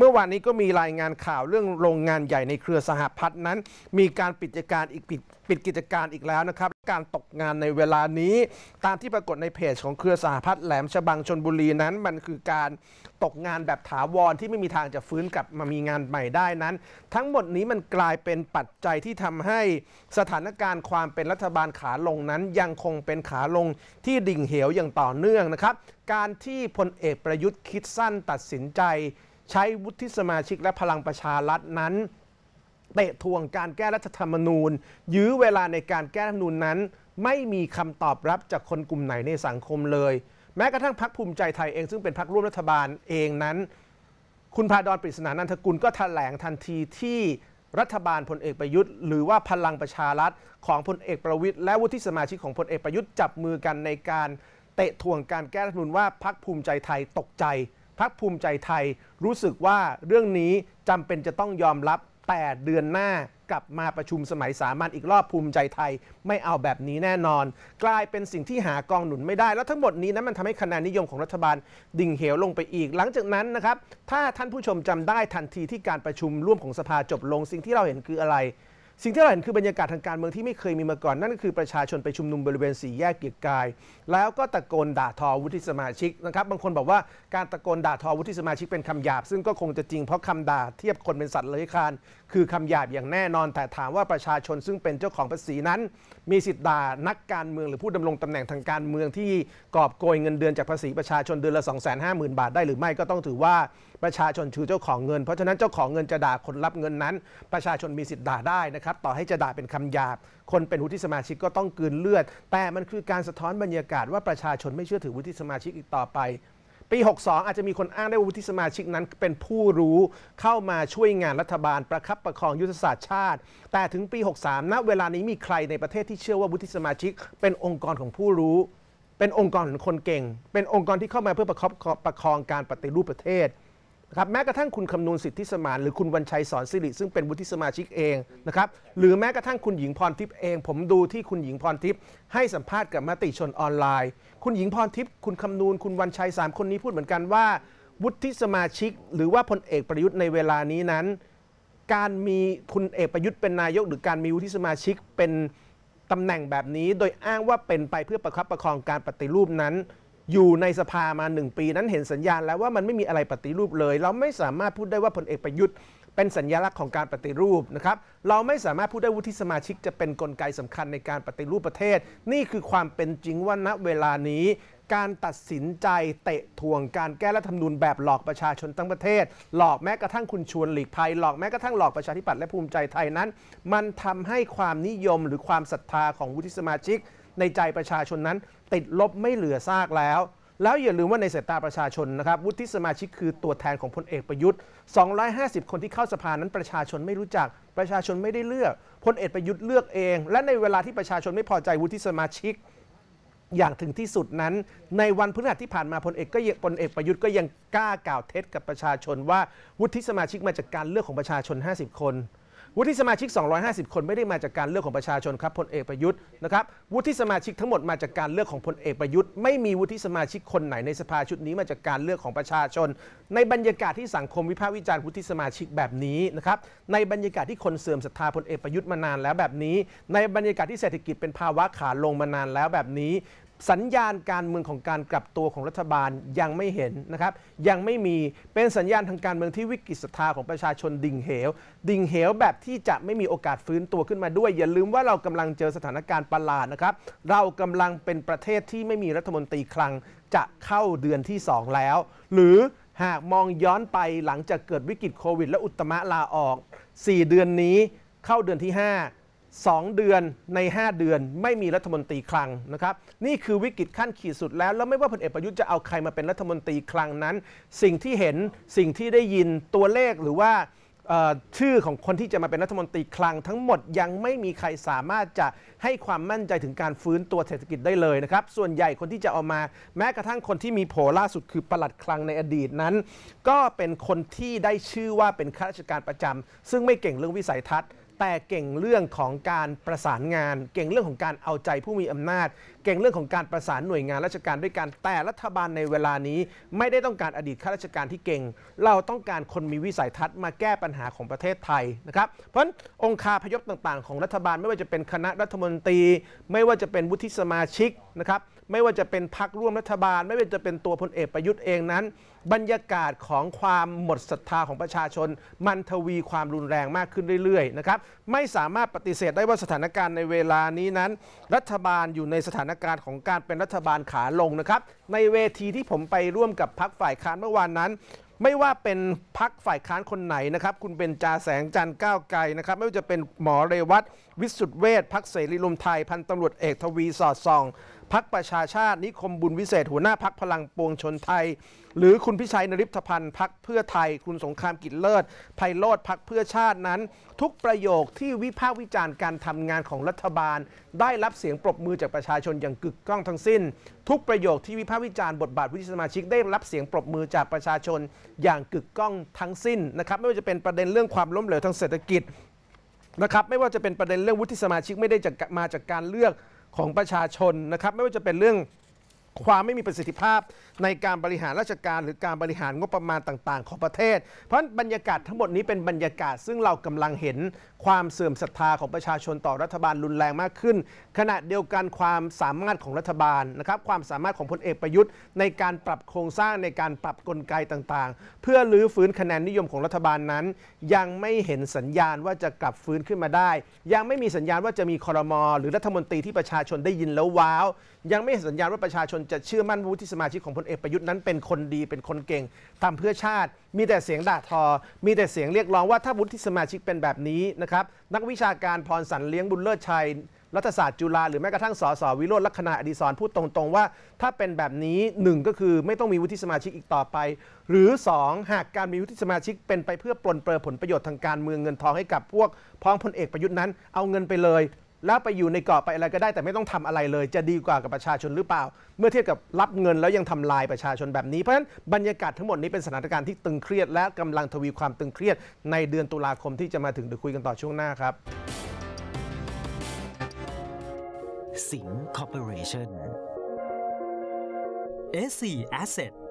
เมื่อวานนี้ก็มีรายงานข่าวเรื่องโรงงานใหญ่ในเครือสหพัฒน์นั้น มีการปิดกิจการอีกปิดกิจการอีกแล้วนะครับ การตกงานในเวลานี้ ตามที่ปรากฏในเพจของเครือสหพัฒน์แหลมฉบังชนบุรีนั้น มันคือการตกงานแบบถาวรที่ไม่มีทางจะฟื้นกลับมามีงานใหม่ได้นั้น ทั้งหมดนี้มันกลายเป็นปัจจัยที่ทำให้สถานการณ์ ความเป็นรัฐบาลขาลงนั้นยังคงเป็นขาลงที่ดิ่งเหวอย่างต่อเนื่องนะครับ การที่พลเอกประยุทธ์คิดสั้นตัดสินใจใช้วุฒิสมาชิกและพลังประชารัฐนั้น เตะทวงการแก้รัฐธรรมนูญยื้อเวลาในการแก้รัฐธรรมนูญนั้น ไม่มีคำตอบรับจากคนกลุ่มไหนในสังคมเลย แม้กระทั่งพรรคภูมิใจไทยเองซึ่งเป็นพรรคร่วมรัฐบาลเองนั้น คุณพาดอนปริศนานันทกุลก็แถลงทันทีที่รัฐบาลพลเอกประยุทธ์ หรือว่าพลังประชารัฐ ของพลเอกประวิทย์และวุฒิสมาชิกของพลเอกประยุทธ์จับมือกันในการเตะทวงการแก้รัฐธรรมนูญว่าพรรคภูมิใจไทยตกใจพักภูมิใจไทยรู้สึกว่าเรื่องนี้จำเป็นจะต้องยอมรับแต่เดือนหน้ากลับมาประชุมสมัยสามัญอีกรอบภูมิใจไทยไม่เอาแบบนี้แน่นอน กลายเป็นสิ่งที่หากองหนุนไม่ได้แล้ว ทั้งหมดนี้นะมันทำให้คะแนนนิยมของรัฐบาลดิ่งเหวลงไปอีกหลังจากนั้นนะครับ ถ้าท่านผู้ชมจำได้ทันทีที่การประชุมร่วมของสภาจบลงสิ่งที่เราเห็นคืออะไรสิ่งที่เราเห็นคือบรรยากาศทางการเมืองที่ไม่เคยมีมาก่อนนั่นก็คือประชาชนไปชุมนุมบริเวณสี่แยกเกียรกาย แล้วก็ตะโกนด่าทอวุฒิสมาชิกนะครับบางคนบอกว่าการตะโกนด่าทอวุฒิสมาชิกเป็นคำหยาบ ซึ่งก็คงจะจริงเพราะคำด่าเทียบคนเป็นสัตว์เลื้อยคานคือคำหยาบอย่างแน่นอนแต่ถามว่าประชาชนซึ่งเป็นเจ้าของภาษีนั้น มีสิทธิ์ด่านักการเมืองหรือผู้ดำรงตำแหน่งทางการเมืองที่กอบโกยเงินเดือนจากภาษีประชาชนเดือนละ2 5 0 0 0 0บาทได้หรือไม่ก็ต้องถือว่าประชาชนคือเจ้าของเงินเพราะฉะนั้นเจ้าของเงินจะด่าคนรับเงินนั้น ประชาชนมีสิทธิ์ด่าได้นะครับ ต่อให้จะด่าเป็นคำหยาบ คนเป็นวุฒิสมาชิกก็ต้องกืนเลือด แต่มันคือการสะท้อนบรรยากาศว่าประชาชนไม่เชื่อถือวุฒิสมาชิกอีกต่อไป ปี 62 อาจจะมีคนอ้างได้ว่าวุฒิสมาชิกนั้นเป็นผู้รู้เข้ามาช่วยงานรัฐบาล ประคับประคองยุทธศาสตร์ชาติ แต่ถึงปี 63 ณเวลานี้มีใครในประเทศที่เชื่อว่าวุฒิสมาชิกเป็นองค์กรของผู้รู้ เป็นองค์กรของคนเก่ง เป็นองค์กรที่เข้ามาเพื่อประคับประคองการปฏิรูปประเทศนะครับแม้กระทั่งคุณคำนูนสิทธิสมาน หรือคุณวันชัยสอนสิริซึ่งเป็นวุฒิสมาชิกเองนะครับหรือแม้กระทั่งคุณหญิงพรทิพย์เอง ผมดูที่คุณหญิงพรทิพย์ให้สัมภาษณ์กับมติชนออนไลน์ คุณหญิงพรทิพย์คุณคำนูนคุณวันชัยสามคนนี้พูดเหมือนกันว่าวุฒิสมาชิก หรือว่าพลเอกประยุทธ์ในเวลานี้นั้น การมีคุณเอกประยุทธ์เป็นนายกหรือการมีวุฒิสมาชิกเป็นตำแหน่งแบบนี้ โดยอ้างว่าเป็นไปเพื่อประคับประคองการปฏิรูปนั้นอยู่ในสภามาหนึ่งปีนั้นเห็นสัญญาณแล้วว่ามันไม่มีอะไรปฏิรูปเลย เราไม่สามารถพูดได้ว่าพลเอกประยุทธ์เป็นสัญญลักษณ์ของการปฏิรูปนะครับ เราไม่สามารถพูดได้วุฒิสมาชิกจะเป็นนกลไกสำคัญในการปฏิรูปประเทศ นี่คือความเป็นจริงว่าณเวลานี้การตัดสินใจเตะทวงการแก้รัฐธรรมนูญแบบหลอกประชาชนทั้งประเทศ หลอกแม้กระทั่งคุณชวนหลีกภัย หลอกแม้กระทั่งหลอกประชาธิปัตย์และภูมิใจไทยนั้น มันทำให้ความนิยมหรือความศรัทธาของวุฒิสมาชิก ในใจประชาชนนั้น ติดลบไม่เหลือซากแล้วแล้วอย่าลืมว่าในสายตาประชาชนนะครับวุฒิสมาชิกคือตัวแทนของพลเอกประยุทธ์ 250 คนที่เข้าสภานั้นประชาชนไม่รู้จักประชาชนไม่ได้เลือกพลเอกประยุทธ์เลือกเอง และในเวลาที่ประชาชนไม่พอใจวุฒิสมาชิกอย่างถึงที่สุดนั้น ในวันพฤหัสที่ผ่านมาพลเอกก็พลเอกประยุทธ์ก็ยังกล้ากล่าวเท็จกับประชาชนว่าวุฒิสมาชิกมาจากการเลือกของประชาชน 50 คนวุฒิสมาชิก 250 คนไม่ได้มาจากการเลือกของประชาชนครับพลเอกประยุทธ์นะครับวุฒิสมาชิกทั้งหมดมาจากการเลือกของพลเอกประยุทธ์ไม่มีวุฒิสมาชิกคนไหนในสภาชุดนี้มาจากการเลือกของประชาชน ในบรรยากาศที่สังคมวิพากษ์วิจารณ์วุฒิสมาชิกแบบนี้นะครับในบรรยากาศที่คนเสื่อมศรัทธาพลเอกประยุทธ์มานานแล้วแบบนี้ ในบรรยากาศที่เศรษฐกิจเป็นภาวะขาลงมานานแล้วแบบนี้สัญญาณการเมืองของการกลับตัวของรัฐบาลยังไม่เห็นนะครับ ยังไม่มีเป็นสัญญาณทางการเมืองที่วิกฤตศรัทธาของประชาชนดิ่งเหว ดิ่งเหวแบบที่จะไม่มีโอกาสฟื้นตัวขึ้นมาด้วยอย่าลืมว่าเรากำลังเจอสถานการณ์ประหลาดนะครับ เรากำลังเป็นประเทศที่ไม่มีรัฐมนตรีคลังจะเข้าเดือนที่ 2 แล้ว หรือหากมองย้อนไปหลังจากเกิดวิกฤตโควิด และอุตมะลาออก 4 เดือนนี้เข้าเดือนที่ 5 2 เดือนใน 5 เดือนไม่มีรัฐมนตรีคลังนะครับนี่คือวิกฤตขั้นขีดสุดแล้ว แล้วไม่ว่าพลเอกประยุทธ์จะเอาใครมาเป็นรัฐมนตรีคลังนั้น สิ่งที่เห็นสิ่งที่ได้ยินตัวเลขหรือว่าชื่อของคนที่จะมาเป็นรัฐมนตรีคลัง ทั้งหมดยังไม่มีใครสามารถจะให้ความมั่นใจถึงการฟื้นตัวเศรษฐกิจได้เลยนะครับส่วนใหญ่คนที่จะเอามา แม้กระทั่งคนที่มีโผล่ล่าสุดคือประหลัดคลังในอดีตนั้น ก็เป็นคนที่ได้ชื่อว่าเป็นข้าราชการประจำ ซึ่งไม่เก่งเรื่องวิสัยทัศน์แต่เก่งเรื่องของการประสานงาน เก่งเรื่องของการเอาใจผู้มีอำนาจ เก่งเรื่องของการประสานหน่วยงานราชการด้วยกันแต่รัฐบาลในเวลานี้ ไม่ได้ต้องการอดีตข้าราชการที่เก่ง เราต้องการคนมีวิสัยทัศน์มาแก้ปัญหาของประเทศไทยนะครับเพราะองค์คาพยพต่าง ๆ ของรัฐบาล ไม่ว่าจะเป็นคณะรัฐมนตรี ไม่ว่าจะเป็นวุฒิสมาชิกนะครับไม่ว่าจะเป็นพักร่วมรัฐบาล ไม่ว่าจะเป็นตัวพลเอกประยุทธ์เองนั้น บรรยากาศของความหมดศรัทธาของประชาชน มันทวีความรุนแรงมากขึ้นเรื่อยๆนะครับไม่สามารถปฏิเสธได้ว่าสถานการณ์ในเวลานี้นั้น รัฐบาลอยู่ในสถานการณ์ของการเป็นรัฐบาลขาลงนะครับในเวทีที่ผมไปร่วมกับพักฝ่ายค้านเมื่อวานนั้น ไม่ว่าเป็นพักฝ่ายค้านคนไหนนะครับคุณเป็นจาแสงจันทร์ก้าวไกลนะครับไม่ว่าจะเป็นหมอเรวัตวิสุทธเวชพักเสรีรวมไทยพันตำรวจเอกทวีสอดส่องพักประชาชาตินิคม บุญวิเศษ หัวหน้าพักพลังปวงชนไทย หรือคุณพิชัยนริพพันธ์พักเพื่อไทย คุณสงครามกิจเลิศไพโรธพักเพื่อชาตินั้น ทุกประโยคที่วิพากษ์วิจารณ์การทำงานของรัฐบาล ได้รับเสียงปรบมือจากประชาชนอย่างกึกก้องทั้งสิ้น ทุกประโยคที่วิพากษ์วิจารณ์บทบาทวุฒิสมาชิก ได้รับเสียงปรบมือจากประชาชนอย่างกึกก้องทั้งสิ้นนะครับไม่ว่าจะเป็นประเด็นเรื่องความล้มเหลวทางเศรษฐกิจนะครับ ไม่ว่าจะเป็นประเด็นเรื่องวุฒิสมาชิกไม่ได้จากมาจากการเลือกของประชาชนนะครับ ไม่ว่าจะเป็นเรื่องความไม่มีประสิทธิภาพในการบริหารราชการหรือการบริหารงบประมาณต่างๆ ของประเทศเพราะบรรยากาศทั้งหมดนี้เป็นบรรยากาศซึ่งเรากำลังเห็นความเสื่อมศรัทธาของประชาชนต่อรัฐบาลรุนแรงมากขึ้น ขณะเดียวกันความสามารถของรัฐบาลนะครับความสามารถของพลเอกประยุทธ์ ในการปรับโครงสร้างในการปรับกลไกต่างๆ เพื่อลื้อฟื้นคะแนนนิยมของรัฐบาลนั้น ยังไม่เห็นสัญญาณว่าจะกลับฟื้นขึ้นมาได้ ยังไม่มีสัญญาณว่าจะมีคอรมอหรือรัฐมนตรีที่ประชาชนได้ยินแล้วว้าวยังไม่เห็นสัญญาณว่าประชาชนจะเชื่อมั่นวุฒิสมาชิกของพลเอกประยุทธ์นั้น เป็นคนดีเป็นคนเก่งทำเพื่อชาติมีแต่เสียงด่าทอ มีแต่เสียงเรียกร้องว่าถ้าวุฒิสมาชิกเป็นแบบนี้นะครับ นักวิชาการพรสันเลี้ยงบุญเลิศชัยรัฐศาสตร์จุฬาหรือแม้กระทั่งสสวิโรจน์ลักษณะอดีศรพูดตรงๆว่า ถ้าเป็นแบบนี้หนึ่งก็คือไม่ต้องมีวุฒิสมาชิกอีกต่อไป หรือ2หากการมีวุฒิสมาชิกเป็นไปเพื่อปลนเปลือผลประโยชน์ทางการเมืองเงินทองให้กับพวก พ้องพลเอกประยุทธ์นั้นเอาเงินไปเลยแล้วไปอยู่ในเกาะไปอะไรก็ได้แต่ไม่ต้องทำอะไรเลย จะดีกว่ากับประชาชนหรือเปล่า เมื่อเทียบกับรับเงินแล้วยังทำลายประชาชนแบบนี้ เพราะฉะนั้นบรรยากาศ ทั้งหมดนี้เป็นสถานการณ์ ที่ตึงเครียดและกำลังทวีความตึงเครียด ในเดือนตุลาคมที่จะมาถึงเดี๋ยวคุยกันต่อช่วงหน้าครับสิงคอร์ปอเรชั่น SC Asset